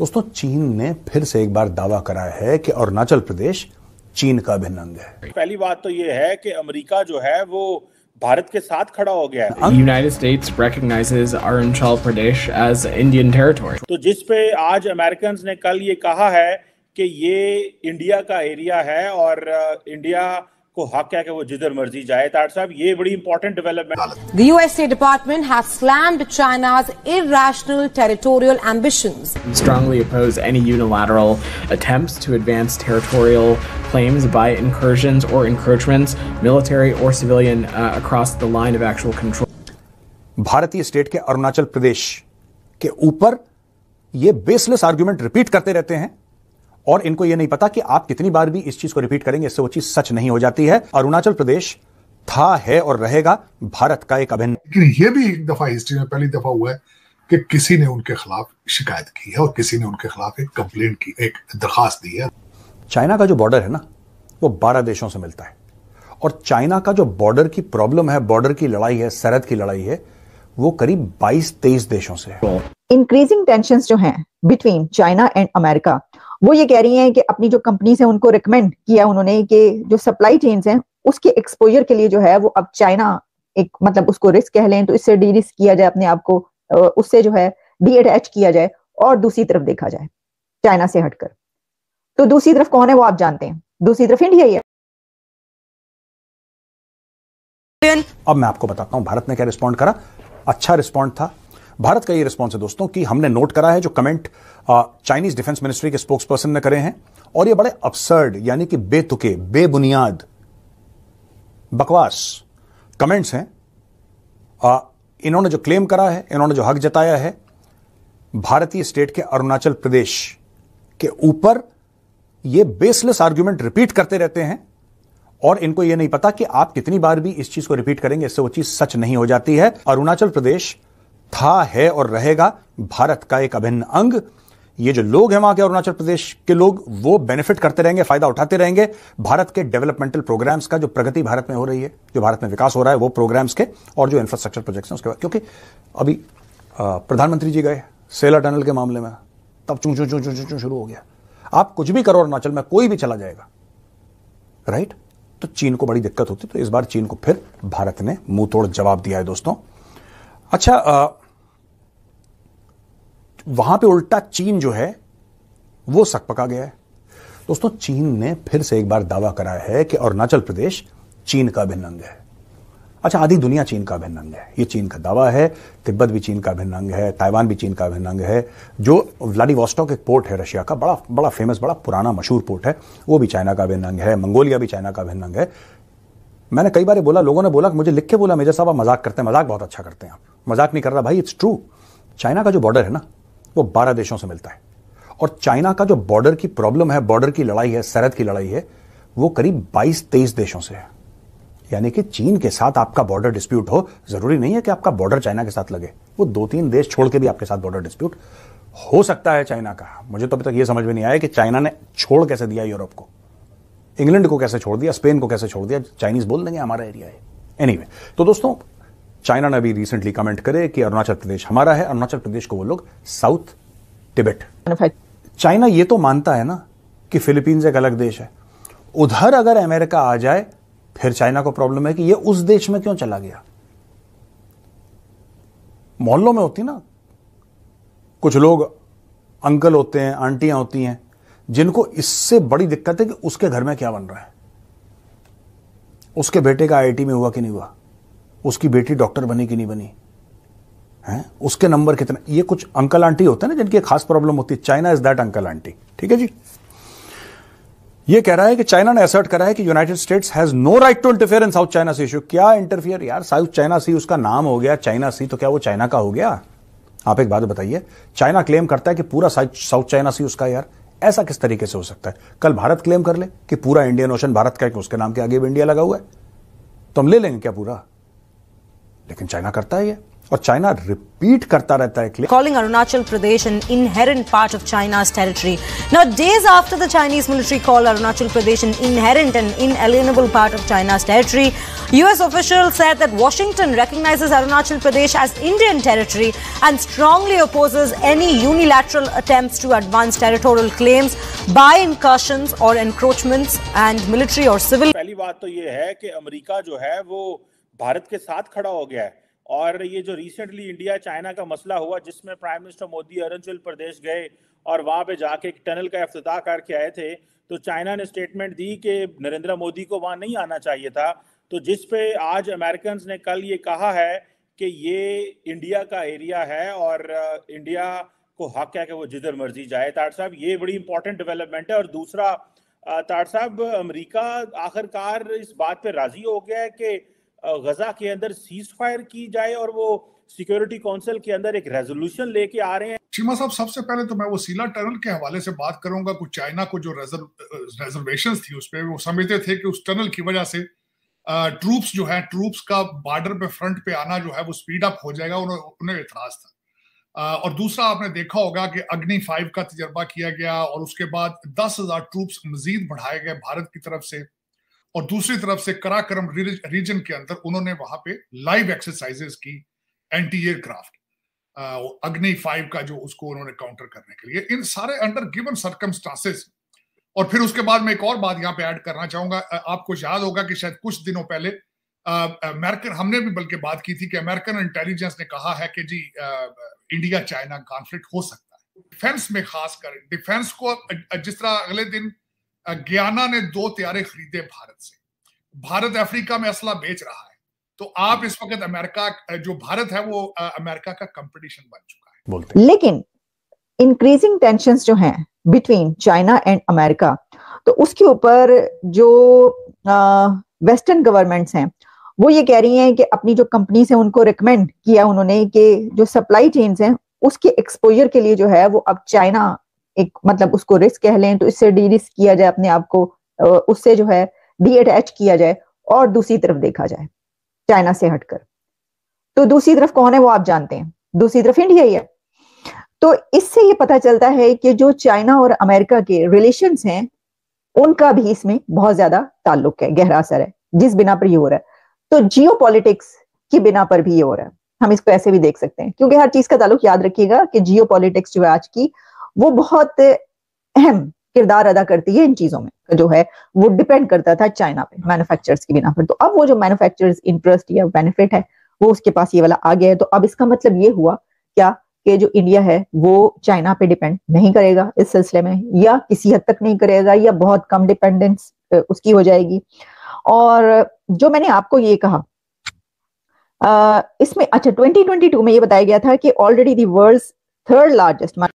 दोस्तों चीन ने फिर से एक बार दावा कराया है कि अरुणाचल प्रदेश चीन का भिन्न अंग है पहली बात तो ये है कि अमेरिका जो है वो भारत के साथ खड़ा हो गया है United States recognizes Arunachal Pradesh as Indian territory तो जिस पे आज अमेरिकन ने कल ये कहा है कि ये इंडिया का एरिया है और इंडिया uh, को हक है कि वो जिधर मर्जी जाए ताट साहब ये बड़ी important development USA department has slammed China's irrational territorial ambitions strongly oppose any unilateral attempts to advance territorial claims by incursions or encroachments military or civilian uh, across the line of actual भारतीय state के अरुणाचल प्रदेश के ऊपर ये baseless argument repeat करते रहते हैं और इनको यह नहीं पता कि आप कितनी बार भी इस चीज को रिपीट करेंगे इससे वो चीज सच नहीं हो जाती है अरुणाचल प्रदेश था है और रहेगा भारत का एक अभिन्न लेकिन ये भी एक दफा हिस्ट्री में पहली दफा हुआ है कि किसी ने उनके खिलाफ शिकायत की है और किसी ने उनके खिलाफ एक कंप्लेंट की एक दरखास्त दी है चाइना का जो बॉर्डर है ना वो बारह देशों से मिलता है और चाइना का जो बॉर्डर की प्रॉब्लम है बॉर्डर की लड़ाई है सरहद की लड़ाई है वो करीब 22 तेईस देशों से है इंक्रीजिंग टेंशन जो हैं बिटवीन चाइना एंड अमेरिका वो ये कह रही हैं कि अपनी जो कंपनी है उनको रिकमेंड किया उन्होंने कि जो सप्लाई चेन्स हैं उसके एक्सपोजर के लिए जो है वो अब चाइना एक मतलब उसको रिस्क कह लें तो इससे डी रिस्क किया जाए अपने आप को उससे जो है डी अटैच किया जाए और दूसरी तरफ देखा जाए चाइना से हटकर तो दूसरी तरफ कौन है वो आप जानते हैं दूसरी तरफ इंडिया ही है अब मैं आपको बताता हूं भारत ने क्या रिस्पॉन्ड करा अच्छा रिस्पॉन्ड था भारत का ये रिस्पॉन्स है दोस्तों कि हमने नोट करा है जो कमेंट चाइनीज डिफेंस मिनिस्ट्री के स्पोक्स पर्सन ने करे हैं और ये बड़े अपसर्ड यानी कि बेतुके बेबुनियाद बकवास कमेंट्स हैं आ, इन्होंने जो क्लेम करा है इन्होंने जो हक जताया है भारतीय स्टेट के अरुणाचल प्रदेश के ऊपर ये बेसलेस आर्ग्यूमेंट रिपीट करते रहते हैं और इनको यह नहीं पता कि आप कितनी बार भी इस चीज को रिपीट करेंगे इससे वो चीज सच नहीं हो जाती है अरुणाचल प्रदेश था है और रहेगा भारत का एक अभिन्न अंग ये जो लोग हैं वहां के अरुणाचल प्रदेश के लोग वो बेनिफिट करते रहेंगे फायदा उठाते रहेंगे भारत के डेवलपमेंटल प्रोग्राम्स का जो प्रगति भारत में हो रही है जो भारत में विकास हो रहा है वो प्रोग्राम्स के और जो इंफ्रास्ट्रक्चर प्रोजेक्ट्स हैं उसके बाद क्योंकि अभी प्रधानमंत्री जी गए सेला टनल के मामले में तब चू चू चू चू चू शुरू हो गया आप कुछ भी करो अरुणाचल में कोई भी चला जाएगा राइट तो चीन को बड़ी दिक्कत होती तो इस बार चीन को फिर भारत ने मुंह तोड़ जवाब दिया है दोस्तों अच्छा वहां पे उल्टा चीन जो है वो सकपका गया है दोस्तों चीन ने फिर से एक बार दावा कराया है कि अरुणाचल प्रदेश चीन का भिन्न अंग है अच्छा आधी दुनिया चीन का अभिन्न अंग है ये चीन का दावा है तिब्बत भी चीन का अभिन्न अंग है ताइवान भी चीन का अभिन्न अंग है जो व्लाडिवोस्टोक एक पोर्ट है रशिया का बड़ा बड़ा फेमस बड़ा पुराना मशहूर पोर्ट है वो भी चाइना का अभिन्न अंग है मंगोलिया भी चाइना का भिन्न अंग है मैंने कई बार बोला लोगों ने बोला मुझे लिख के बोला मेजर साहब आप मजाक करते हैं मजाक बहुत अच्छा करते हैं आप मजाक नहीं कर रहा भाई इट्स ट्रू चाइना का जो बॉर्डर है ना वो बारह देशों से मिलता है और चाइना का जो बॉर्डर की प्रॉब्लम है बॉर्डर की लड़ाई है सरहद की लड़ाई है वो करीब बाईस तेईस देशों से है यानी कि चीन के साथ आपका बॉर्डर डिस्प्यूट हो जरूरी नहीं है कि आपका बॉर्डर चाइना के साथ लगे वो दो तीन देश छोड़ के भी आपके साथ बॉर्डर डिस्प्यूट हो सकता है चाइना का मुझे तो अभी तक यह समझ में नहीं आया कि चाइना ने छोड़ कैसे दिया यूरोप को इंग्लैंड को कैसे छोड़ दिया स्पेन को कैसे छोड़ दिया चाइनीज बोल देंगे हमारा एरिया है एनीवे anyway, तो दोस्तों चाइना ने अभी रिसेंटली कमेंट करे कि अरुणाचल प्रदेश हमारा है अरुणाचल प्रदेश को वो लोग साउथ टिबेट चाइना ये तो मानता है ना कि फिलीपींस एक अलग देश है उधर अगर अमेरिका आ जाए फिर चाइना को प्रॉब्लम है कि ये उस देश में क्यों चला गया मोहल्लों में होती ना कुछ लोग अंकल होते हैं आंटियां होती हैं जिनको इससे बड़ी दिक्कत है कि उसके घर में क्या बन रहा है उसके बेटे का आईआईटी में हुआ कि नहीं हुआ उसकी बेटी डॉक्टर बनी कि नहीं बनी है उसके नंबर कितने ये कुछ अंकल आंटी होते हैं ना जिनकी खास प्रॉब्लम होती है China is that uncle aunty ठीक है जी ये कह रहा है कि चाइना ने असर्ट करा है कि United States has no right to interfere in South China Sea issue क्या इंटरफेयर यार साउथ चाइना सी उसका नाम हो गया चाइना सी तो क्या वो चाइना का हो गया आप एक बात बताइए चाइना क्लेम करता है कि पूरा साउथ चाइना सी उसका यार ऐसा किस तरीके से हो सकता है कल भारत क्लेम कर ले कि पूरा इंडियन ओशन भारत का है उसके नाम के आगे भी इंडिया लगा हुआ है तो हम ले लेंगे क्या पूरा लेकिन चाइना करता ही है और चाइना रिपीट करता रहता है calling Arunachal Pradesh an inherent part of China territory nowadays after the Chinese military call Arunachal Pradesh an inherent and inalienable part of China territory US official said that Washington recognizes Arunachal Pradesh as Indian territory and strongly opposes any unilateral attempt to advance territorial claims by incursions और encroachments and military और civil पहली बात तो यह है कि America जो है वो भारत के साथ खड़ा हो गया है और ये जो रिसेंटली इंडिया चाइना का मसला हुआ जिसमें प्राइम मिनिस्टर मोदी अरुणाचल प्रदेश गए और वहाँ पे जाके एक टनल का अफ्ताह करके आए थे तो चाइना ने स्टेटमेंट दी कि नरेंद्र मोदी को वहाँ नहीं आना चाहिए था तो जिस पे आज अमेरिकन ने कल ये कहा है कि ये इंडिया का एरिया है और इंडिया uh, को हक है कि वो जिधर मर्जी जाए ताट साहब ये बड़ी इंपॉर्टेंट डेवलपमेंट है और दूसरा uh, ताट साहब अमरीका आखिरकार इस बात पर राजी हो गया है कि गजा के अंदर सीज फायर की जाए और वो सिक्योरिटी काउंसिल के अंदर एक रेजोल्यूशन लेके आ रहे हैं चीमा साहब सबसे पहले तो मैं वो सीला टनल के हवाले से बात करूंगा कुछ चाइना को जो रेजर्वेशन थी उस पर वो समझते थे कि उस टनल की वजह से ट्रूप्स जो है ट्रूप्स का बॉर्डर पे फ्रंट पे आना जो है वो स्पीड अप हो जाएगा उन्हें उन्हें एतराज था और दूसरा आपने देखा होगा कि अग्नि फाइव का तजर्बा किया गया और उसके बाद दस हजार ट्रूप्स मजीद बढ़ाए गए भारत की तरफ से और दूसरी तरफ से कराक्रम रीजन के अंदर उन्होंने वहां पे लाइव एक्सरसाइजेस की एंटी एयरक्राफ्ट अग्नि फाइव का जो उसको उन्होंने काउंटर करने के लिए इन सारे अंडर गिवन सर्कमस्टांसेस और फिर उसके बाद मैं एक और बात यहाँ पे ऐड करना चाहूंगा आपको याद होगा कि शायद कुछ दिनों पहले अमेरिकन हमने भी बल्कि बात की थी कि अमेरिकन इंटेलिजेंस ने कहा है कि जी आ, इंडिया चाइना कॉन्फ्लिक्ट हो सकता है डिफेंस में खासकर डिफेंस को जिस तरह अगले दिन ग्याना ने दो त्यारे खरीदे भारत से भारत अफ्रीका में असला बेच रहा है तो आप इस वक्त अमेरिका जो भारत है वो अमेरिका का कंपटीशन बन चुका है लेकिन इंक्रीजिंग टेंशन जो है बिटवीन चाइना एंड अमेरिका तो उसके ऊपर जो वेस्टर्न गवर्नमेंट्स हैं वो ये कह रही हैं कि अपनी जो कंपनी से उनको रिकमेंड किया उन्होंने कि जो सप्लाई चेन्स हैं उसके एक्सपोजर के लिए जो है वो अब चाइना एक मतलब उसको रिस्क कह लें तो इससे डी रिस्क किया जाए अपने आप को उससे जो है डी अटैच किया जाए और दूसरी तरफ देखा जाए चाइना से हटकर तो दूसरी तरफ कौन है वो आप जानते हैं दूसरी तरफ इंडिया ही है तो इससे ये पता चलता है कि जो चाइना और अमेरिका के रिलेशन हैं उनका भी इसमें बहुत ज्यादा ताल्लुक है गहरा असर है जिस बिना पर ये हो रहा है तो जियो पॉलिटिक्स की बिना पर भी ये हो रहा है हम इसको ऐसे भी देख सकते हैं क्योंकि हर चीज का ताल्लुक याद रखिएगा कि जियो पॉलिटिक्स जो है आज की वो बहुत अहम किरदार अदा करती है इन चीजों में जो है वो डिपेंड करता था चाइना पे मैन्युफैक्चरर्स की बिना पर तो अब वो जो मैन्युफैक्चरर्स इंटरेस्ट या बेनिफिट है वो उसके पास ये वाला आ गया है तो अब इसका मतलब ये हुआ क्या कि जो इंडिया है वो चाइना पे डिपेंड नहीं करेगा इस सिलसिले में या किसी हद तक नहीं करेगा या बहुत कम डिपेंडेंस उसकी हो जाएगी और जो मैंने आपको ये कहा आ, इसमें अच्छा 2022 में ये बताया गया था कि already the world third largest